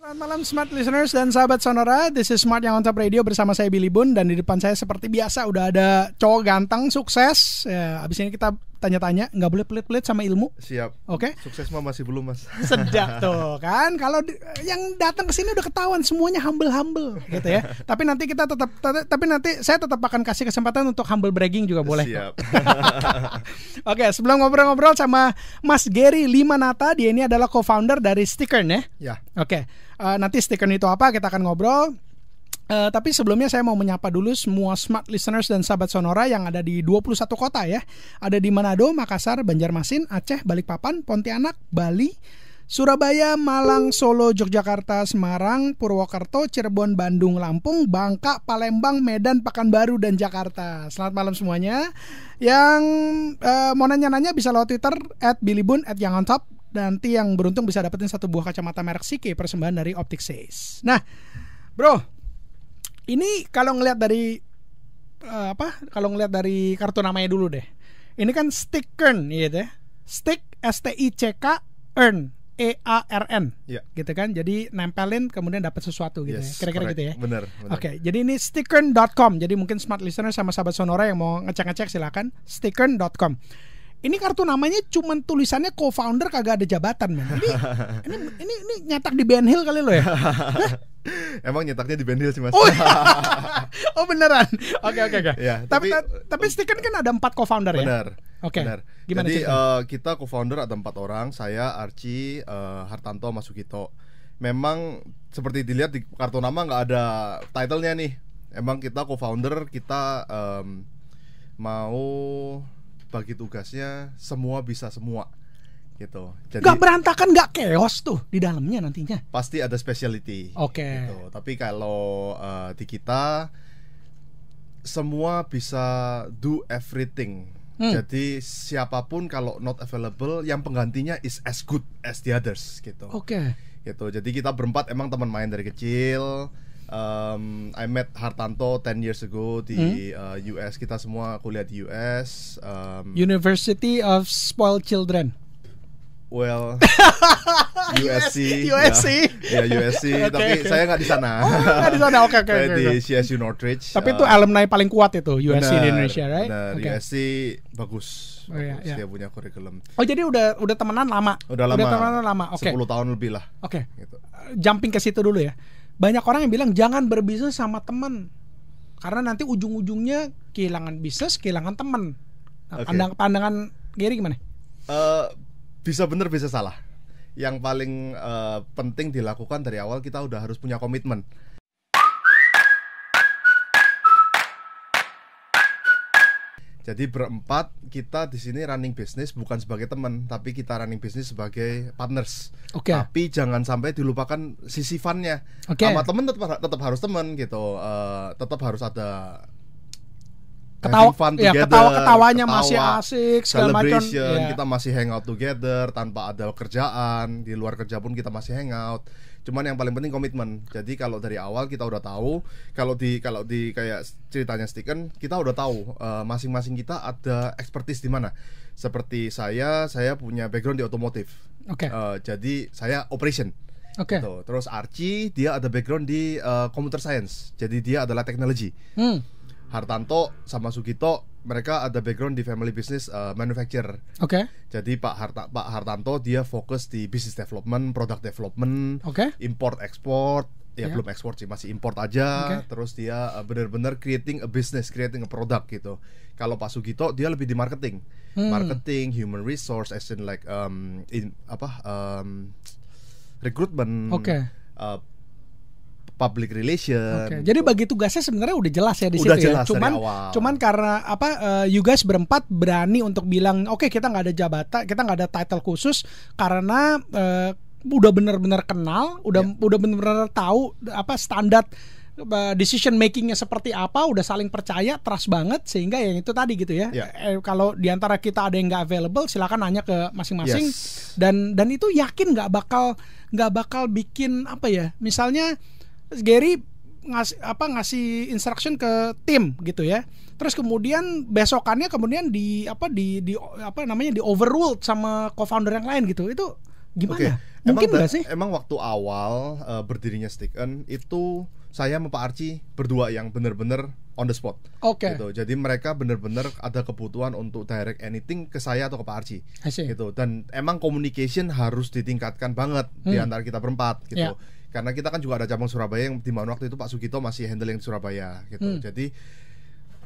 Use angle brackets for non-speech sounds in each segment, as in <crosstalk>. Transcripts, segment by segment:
Selamat malam smart listeners dan sahabat Sonora. This is Smart yang on top radio bersama saya Billy Bun dan di depan saya seperti biasa udah ada cowok ganteng sukses. Ya, abis ini kita tanya-tanya, nggak boleh pelit-pelit sama ilmu. Siap. Oke. Okay? Sukses mah masih belum, Mas. <laughs> Sedap tuh kan. Kalau yang datang ke sini udah ketahuan semuanya humble-humble gitu ya. <laughs> tapi nanti kita tetap tapi nanti saya tetap akan kasih kesempatan untuk humble bragging juga boleh. Siap. <laughs> Oke, okay, sebelum ngobrol-ngobrol sama Mas Gary lima nata dia ini adalah co-founder dari Sticker ya. Ya. Oke. Okay. Uh, eh, nanti Sticker itu apa? Kita akan ngobrol Uh, tapi sebelumnya saya mau menyapa dulu semua smart listeners dan sahabat Sonora yang ada di 21 kota ya. Ada di Manado, Makassar, Banjarmasin, Aceh, Balikpapan, Pontianak, Bali, Surabaya, Malang, Solo, Yogyakarta, Semarang, Purwokerto, Cirebon, Bandung, Lampung, Bangka, Palembang, Medan, Pekanbaru, dan Jakarta. Selamat malam semuanya. Yang uh, mau nanya-nanya bisa lewat Twitter at Bilibun, at yang on top. Nanti yang beruntung bisa dapetin satu buah kacamata merek Sike persembahan dari Optik Says. Nah, bro, ini kalau ngelihat dari uh, apa? Kalau ngelihat dari kartu namanya dulu deh. Ini kan stick earn gitu ya. Stick S T I C K earn E A R N. yeah. Gitu kan. Jadi nempelin kemudian dapat sesuatu gitu ya. Kira-kira gitu ya. Bener. benar. Oke, okay, jadi ini stickern.com. Jadi mungkin smart listener sama sahabat Sonora yang mau ngecek-ngecek silakan stickern.com ini kartu namanya cuman tulisannya co-founder kagak ada jabatan men. Ini, <laughs> ini ini ini nyatak di Ben Hill kali lo ya. <laughs> Emang nyetaknya di Ben Hill sih mas. Oh, iya. <laughs> oh beneran. Oke oke oke. Ya, tapi tapi, tapi kan ada empat co-founder ya. Benar. Oke. Okay. Jadi uh, kita co-founder ada empat orang. Saya Archie, uh, Hartanto, Masukito. Memang seperti dilihat di kartu nama nggak ada title-nya nih. Emang kita co-founder kita um, mau bagi tugasnya semua bisa semua gitu. Jadi nggak berantakan, nggak chaos tuh di dalamnya nantinya. Pasti ada speciality. Oke. Okay. Gitu. Tapi kalau uh, di kita semua bisa do everything. Hmm. Jadi siapapun kalau not available, yang penggantinya is as good as the others gitu. Oke. Okay. Gitu. Jadi kita berempat emang teman main dari kecil um, I met Hartanto 10 years ago di hmm? uh, US. Kita semua kuliah di US. Um, University of Spoiled Children. Well, USC, <laughs> USC, ya, yeah. yeah, USC. <laughs> okay, tapi saya nggak di sana. Oh, di sana, oke, okay, oke. Okay, di okay. CSU Northridge. Tapi uh, itu alumni paling kuat itu USC benar, di Indonesia, right? Benar, okay. USC bagus. Oh, iya, bagus. iya. Dia punya kurikulum. Oh, jadi udah udah temenan lama. Udah lama. Udah temenan lama. Oke. Okay. 10 tahun lebih lah. Oke. Okay. Gitu. Jumping ke situ dulu ya banyak orang yang bilang jangan berbisnis sama teman karena nanti ujung-ujungnya kehilangan bisnis kehilangan teman nah, okay. pandang pandangan Gary gimana uh, bisa benar bisa salah yang paling uh, penting dilakukan dari awal kita udah harus punya komitmen Jadi berempat kita di sini running bisnis bukan sebagai teman, tapi kita running bisnis sebagai partners. Oke. Okay. Tapi jangan sampai dilupakan sisi funnya. Oke. Okay. Sama teman tetap tetap harus teman gitu. Uh, eh, tetap harus ada ketawa ya, together, ketawa ketawanya ketawa, masih asik segala ya. kita masih hangout together tanpa ada kerjaan di luar kerja pun kita masih hangout cuman yang paling penting komitmen jadi kalau dari awal kita udah tahu kalau di kalau di kayak ceritanya Stiken kita udah tahu eh, masing-masing uh, kita ada expertise di mana seperti saya saya punya background di otomotif okay. uh, eh, jadi saya operation Oke. Okay. Gitu. Terus Archie dia ada background di uh, computer science, jadi dia adalah teknologi. Hmm Hartanto sama Sugito mereka ada background di family business uh, eh, manufacturer. Oke. Okay. Jadi Pak Harta Pak Hartanto dia fokus di business development, product development, okay. import export, ya yeah. belum ekspor sih masih import aja okay. terus dia eh, benar-benar creating a business creating a product gitu kalau Pak Sugito dia lebih di marketing hmm. marketing human resource as in like um in apa um recruitment okay. uh, eh, public relation. Okay. Gitu. Jadi bagi tugasnya sebenarnya udah jelas ya di udah situ ya. jelas ya. Cuman dari awal. cuman karena apa uh, you guys berempat berani untuk bilang oke okay, kita nggak ada jabatan, kita nggak ada title khusus karena uh, udah benar-benar kenal, udah yeah. udah benar-benar tahu apa standar eh, decision makingnya seperti apa udah saling percaya trust banget sehingga yang itu tadi gitu ya yeah. eh, kalau diantara kita ada yang nggak available silakan nanya ke masing-masing yes. dan dan itu yakin nggak bakal nggak bakal bikin apa ya misalnya Terus Gary ngasih apa ngasih instruction ke tim gitu ya. Terus kemudian besokannya kemudian di apa di di apa namanya di overruled sama co-founder yang lain gitu. Itu gimana? Okay. Mungkin sih? Emang waktu awal uh, berdirinya Stick itu saya sama Pak Arci berdua yang benar-benar on the spot. Oke. Okay. Gitu. Jadi mereka benar-benar ada kebutuhan untuk direct anything ke saya atau ke Pak Arci. Gitu. Dan emang communication harus ditingkatkan banget hmm. di antara kita berempat gitu. Yeah. Karena kita kan juga ada cabang Surabaya yang di mana waktu itu Pak Sugito masih handling Surabaya gitu. Hmm. Jadi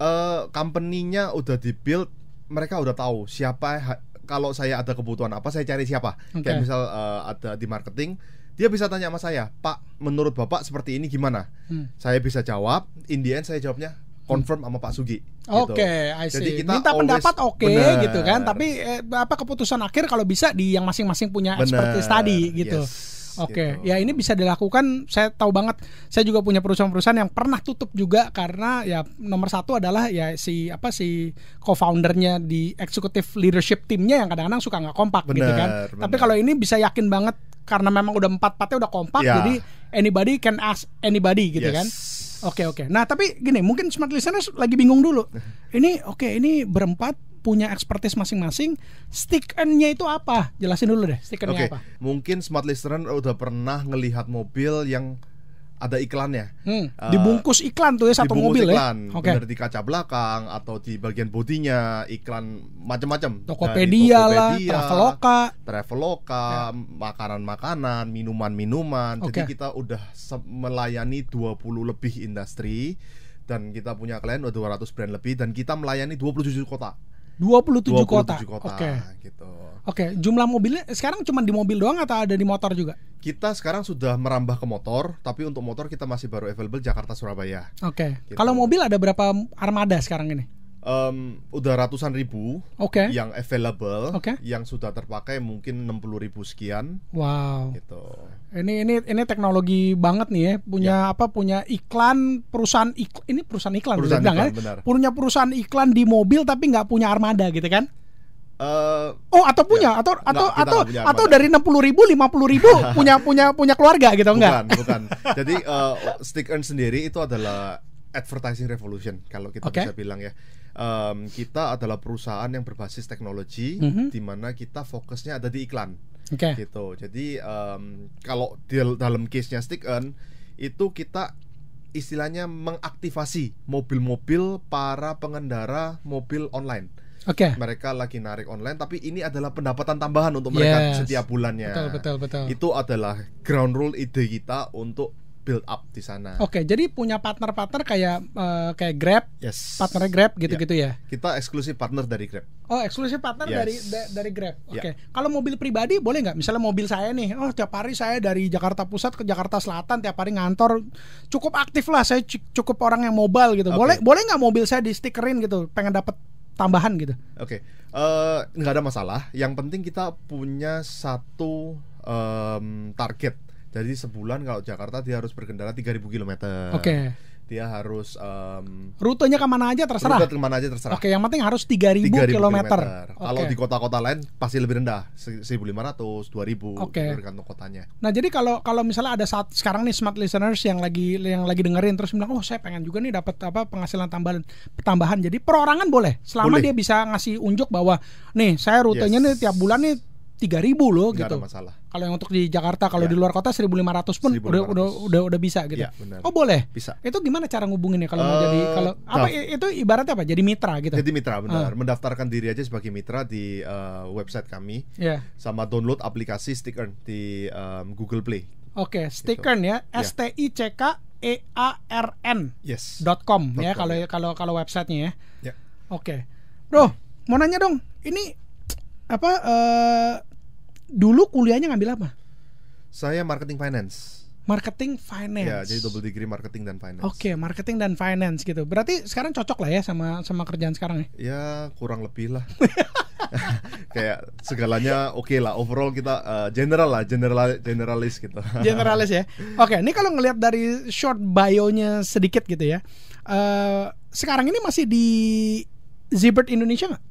uh, company-nya udah dibuild, mereka udah tahu siapa kalau saya ada kebutuhan apa saya cari siapa. Okay. Kayak misal uh, ada di marketing dia bisa tanya sama saya, Pak, menurut Bapak seperti ini gimana? Hmm. Saya bisa jawab, in the end saya jawabnya confirm sama Pak Sugi. Gitu. Oke, okay, gitu. I see. kita minta pendapat oke okay, gitu kan, tapi eh, apa keputusan akhir kalau bisa di yang masing-masing punya expertise tadi gitu. Yes. Oke, okay. gitu. ya ini bisa dilakukan. Saya tahu banget. Saya juga punya perusahaan-perusahaan yang pernah tutup juga karena ya nomor satu adalah ya si apa si co-foundernya di executive leadership timnya yang kadang-kadang suka nggak kompak bener, gitu kan. Bener. Tapi kalau ini bisa yakin banget karena memang udah empat partnya udah kompak yeah. jadi anybody can ask anybody gitu yes. kan oke okay, oke okay. nah tapi gini mungkin smart listeners lagi bingung dulu <laughs> ini oke okay, ini berempat punya expertise masing-masing stick nya itu apa jelasin dulu deh stick okay. apa mungkin smart listener udah pernah ngelihat mobil yang ada iklannya. Hmm. Uh, dibungkus iklan tuh ya satu mobil ya? iklan, ya. Okay. di kaca belakang atau di bagian bodinya iklan macam-macam. Tokopedia, Tokopedia lah, Traveloka, Traveloka, ya. makanan-makanan, minuman-minuman. Okay. Jadi kita udah melayani 20 lebih industri dan kita punya klien dua 200 brand lebih dan kita melayani 27 kota. 27, 27 kota. kota Oke. Okay. Gitu. Oke, okay. jumlah mobilnya sekarang cuma di mobil doang atau ada di motor juga? Kita sekarang sudah merambah ke motor, tapi untuk motor kita masih baru available Jakarta Surabaya. Oke. Okay. Gitu. Kalau mobil ada berapa armada sekarang ini? um, udah ratusan ribu okay. yang available okay. yang sudah terpakai mungkin 60 ribu sekian wow gitu ini ini ini teknologi banget nih ya punya ya. apa punya iklan perusahaan ik, ini perusahaan iklan perusahaan iklan, kan? benar. punya perusahaan iklan di mobil tapi nggak punya armada gitu kan Uh, oh atau punya ya, atau enggak, atau atau atau dari enam puluh ribu lima puluh ribu <laughs> punya punya punya keluarga gitu enggak? Bukan <laughs> Jadi uh, stick earn sendiri itu adalah advertising revolution kalau kita okay. bisa bilang ya um, kita adalah perusahaan yang berbasis teknologi mm -hmm. di mana kita fokusnya ada di iklan. Okay. Gitu. Jadi um, kalau di dalam case-nya Stick Earn itu kita istilahnya mengaktifasi mobil-mobil para pengendara mobil online. Okay. Mereka lagi narik online, tapi ini adalah pendapatan tambahan untuk mereka yes. setiap bulannya. Betul, betul, betul. Itu adalah ground rule ide kita untuk build up di sana. Oke, okay, jadi punya partner-partner kayak uh, kayak Grab, yes. partnernya Grab ya. gitu-gitu yeah. ya. Kita eksklusif partner dari Grab. Oh, eksklusif partner yes. dari da, dari Grab. Ya. Oke. Okay. Yeah. Kalau mobil pribadi boleh nggak? Misalnya mobil saya nih, oh tiap hari saya dari Jakarta Pusat ke Jakarta Selatan tiap hari ngantor, cukup aktif lah saya cukup orang yang mobile gitu. Okay. Boleh boleh nggak mobil saya di stikerin gitu? Pengen dapat tambahan gitu. Oke, okay. uh, eh, nggak ada masalah. Yang penting kita punya satu um, target jadi sebulan kalau Jakarta dia harus berkendara 3000 km. Oke. Okay. Dia harus um, rutenya kemana aja terserah. Rute kemana aja terserah. Oke, okay, yang penting harus 3000, 3000 km. Okay. Kalau di kota-kota lain pasti lebih rendah, 1500, 2000 okay. tergantung kotanya. Nah, jadi kalau kalau misalnya ada saat sekarang nih smart listeners yang lagi yang lagi dengerin terus bilang, "Oh, saya pengen juga nih dapat apa penghasilan tambahan tambahan." Jadi perorangan boleh selama boleh. dia bisa ngasih unjuk bahwa nih, saya rutenya yes. nih tiap bulan nih tiga ribu loh Nggak gitu. Kalau yang untuk di Jakarta, kalau ya. di luar kota 1500 pun 1500. udah udah udah udah bisa gitu. Ya, Oh, boleh. Bisa. Itu gimana cara ngubunginnya kalau uh, mau jadi kalau eh, apa nah. itu ibaratnya apa? Jadi mitra gitu. Jadi mitra benar. Uh. Mendaftarkan diri aja sebagai mitra di uh, website kami. Yeah. Sama download aplikasi stiker di um, Google Play. Oke, okay, Stick gitu. ya. Iya. S T I C K E A R N. Yes. Dot .com, ya kalau ya. kalau kalau websitenya ya. ya. Oke. Okay. Bro, mau nanya dong. Ini apa uh, dulu kuliahnya ngambil apa? Saya marketing finance marketing finance. Ya, jadi double degree marketing dan finance. Oke, okay, marketing dan finance gitu. Berarti sekarang cocok lah ya sama sama kerjaan sekarang ya? Ya, kurang lebih lah. <laughs> kayak segalanya oke okay lah overall kita uh, general lah general generalis gitu <laughs> generalis ya oke okay, ini kalau ngelihat dari short bio-nya sedikit gitu ya uh, sekarang ini masih di Zibert Indonesia nggak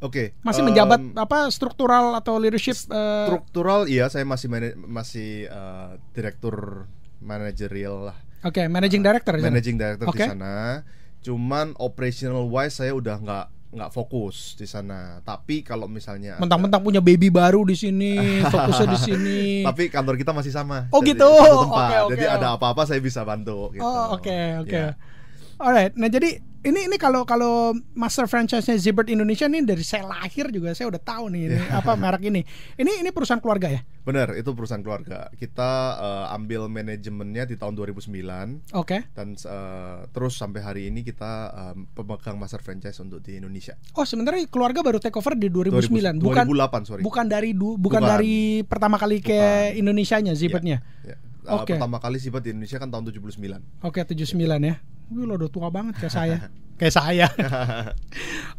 Oke. Okay, masih um, menjabat apa struktural atau leadership? Eh, struktural, uh, iya saya masih masih uh, direktur manajerial lah. Oke, okay, managing director. Uh, managing director okay. di sana. Cuman operational wise saya udah nggak nggak fokus di sana. Tapi kalau misalnya mentang-mentang punya baby baru di sini, <laughs> fokusnya di sini. Tapi kantor kita masih sama. Oh gitu. Oke Okay, okay. Jadi ada apa-apa saya bisa bantu. Gitu. Oh oke okay, oke. Okay. Iya. Yeah. Alright, nah jadi ini ini kalau kalau master franchise-nya Zibert Indonesia nih dari saya lahir juga saya udah tahu nih ini yeah. apa merek ini. Ini ini perusahaan keluarga ya? Bener, itu perusahaan keluarga. Kita uh, ambil manajemennya di tahun 2009. Oke. Okay. Dan uh, terus sampai hari ini kita um, pemegang master franchise untuk di Indonesia. Oh, sebenarnya keluarga baru take over di 2009, 2000, bukan 2008, sorry. Bukan dari du, bukan, bukan dari pertama kali ke Indonesia Indonesianya Zibert-nya. Yeah, iya, iya. yeah. Uh, okay. pertama kali Zibert di Indonesia kan tahun 79. Oke, okay, 79 yeah. ya. Wih lo udah tua banget kayak saya. kayak saya. <laughs> oke,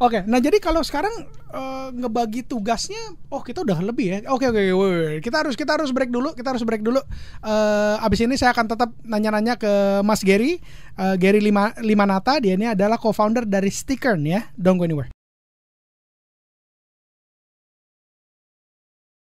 okay, nah jadi kalau sekarang uh, ngebagi tugasnya, oh kita udah lebih ya. Oke okay, oke, okay, kita harus kita harus break dulu, kita harus break dulu. Uh, abis ini saya akan tetap nanya-nanya ke Mas Gary, uh, Gary Lima Limanata, dia ini adalah co-founder dari Stickern ya. Don't go anywhere.